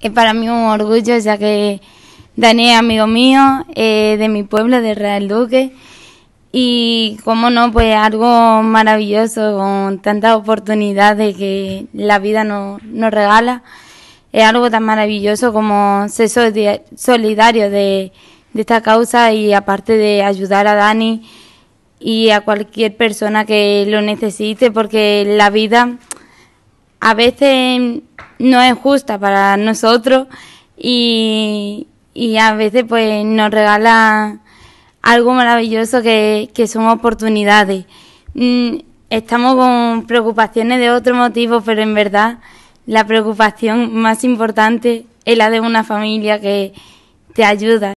Es para mí un orgullo, ya que Dani es amigo mío, eh, de mi pueblo, de Real Duque. Y cómo no, pues algo maravilloso con tantas oportunidades que la vida nos regala. Es algo tan maravilloso como ser solidario de esta causa y aparte de ayudar a Dani y a cualquier persona que lo necesite, porque la vida a veces no es justa para nosotros y, a veces pues nos regala algo maravilloso que, son oportunidades. Mm, estamos con preocupaciones de otro motivo, pero en verdad la preocupación más importante es la de una familia que te ayuda.